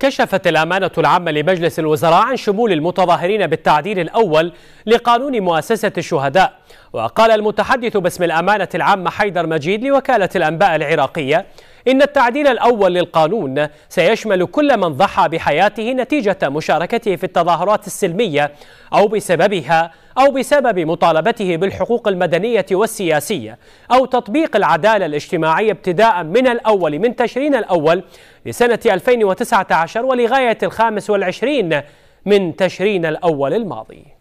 كشفت الأمانة العامة لمجلس الوزراء عن شمول المتظاهرين بالتعديل الأول لقانون مؤسسة الشهداء وقال المتحدث باسم الأمانة العامة حيدر مجيد لوكالة الأنباء العراقية إن التعديل الأول للقانون سيشمل كل من ضحى بحياته نتيجة مشاركته في التظاهرات السلمية أو بسببها أو بسبب مطالبته بالحقوق المدنية والسياسية أو تطبيق العدالة الاجتماعية ابتداء من الأول من تشرين الأول لسنة 2019 ولغاية الخامس والعشرين من تشرين الأول الماضي